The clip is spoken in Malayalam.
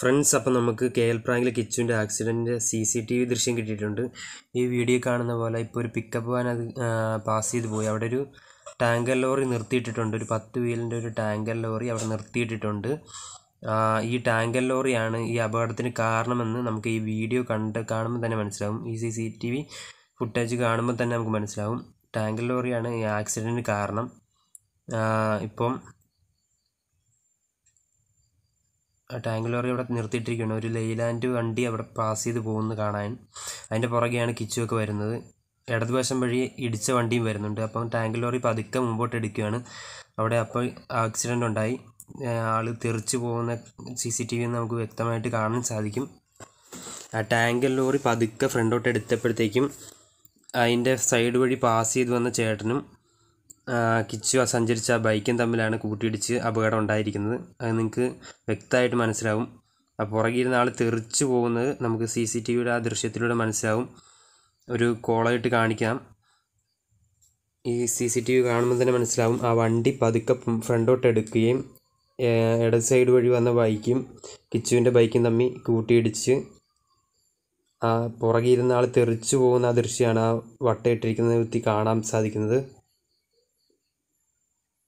ഫ്രണ്ട്സ് അപ്പം നമുക്ക് കെ എൽ പ്രാങ്കിലെ കിച്ചുവിൻ്റെ accident C C T V ദൃശ്യം കിട്ടിയിട്ടുണ്ട് ഈ വീഡിയോ കാണുന്ന പോലെ ഇപ്പോൾ ഒരു പിക്കപ്പ് വാൻ അത് പാസ് ചെയ്ത് പോയി അവിടെ ഒരു ടാങ്കർ ലോറി നിർത്തിയിട്ടിട്ടുണ്ട് ഒരു പത്ത് വീലിൻ്റെ ഒരു ടാങ്കർ ലോറി അവിടെ നിർത്തിയിട്ടിട്ടുണ്ട് ഈ ടാങ്കർ ലോറിയാണ് ഈ അപകടത്തിന് കാരണമെന്ന് നമുക്ക് ഈ വീഡിയോ കണ്ട് കാണുമ്പോൾ തന്നെ മനസ്സിലാവും ഈ C C T V footage കാണുമ്പോൾ തന്നെ നമുക്ക് മനസ്സിലാവും ടാങ്കർ ലോറിയാണ് ഈ ആക്സിഡൻറ്റിന് കാരണം ഇപ്പം ആ ടാങ്ക് ലോറി അവിടെ നിർത്തിയിട്ടിരിക്കുകയാണ് ഒരു ലൈലാൻഡ് വണ്ടി അവിടെ പാസ് ചെയ്ത് പോകുന്ന കാണാൻ അതിൻ്റെ പുറകെയാണ് കിച്ചുവൊക്കെ വരുന്നത് ഇടതുവശം വഴി ഇടിച്ച വണ്ടിയും വരുന്നുണ്ട് അപ്പം ടാങ്ക് ലോറി പതുക്കെ മുമ്പോട്ട് എടുക്കുകയാണ് അവിടെ അപ്പോൾ ആക്സിഡൻ്റ് ഉണ്ടായി ആൾ തെറിച്ച് പോകുന്ന സി സി ടി വി നമുക്ക് വ്യക്തമായിട്ട് കാണാൻ സാധിക്കും ആ ടാങ്ക് ലോറി പതുക്കെ ഫ്രണ്ടോട്ട് എടുത്തപ്പോഴത്തേക്കും അതിൻ്റെ സൈഡ് വഴി പാസ് ചെയ്ത് വന്ന ചേട്ടനും കിച്ചു സഞ്ചരിച്ച ബൈക്കും തമ്മിലാണ് കൂട്ടിയിടിച്ച് അപകടം ഉണ്ടായിരിക്കുന്നത് അത് നിങ്ങൾക്ക് വ്യക്തമായിട്ട് മനസ്സിലാവും ആ പുറകിരുന്ന ആൾ തെറിച്ചു പോകുന്നത് നമുക്ക് സി സി ടി വിയുടെ ആ ദൃശ്യത്തിലൂടെ മനസ്സിലാവും ഒരു കോളായിട്ട് കാണിക്കാം ഈ സി സി ടി വി കാണുമ്പോൾ തന്നെ മനസ്സിലാവും ആ വണ്ടി പതുക്കെ ഫ്രണ്ടോട്ട് എടുക്കുകയും ഇട സൈഡ് വഴി വന്ന ബൈക്കും കിച്ചുവിൻ്റെ ബൈക്കും തമ്മിൽ കൂട്ടിയിടിച്ച് ആ പുറകിരുന്ന ആൾ തെറിച്ചു പോകുന്ന ആ ദൃശ്യമാണ് ആ വട്ടയിട്ടിരിക്കുന്ന വ്യക്തി കാണാൻ സാധിക്കുന്നത്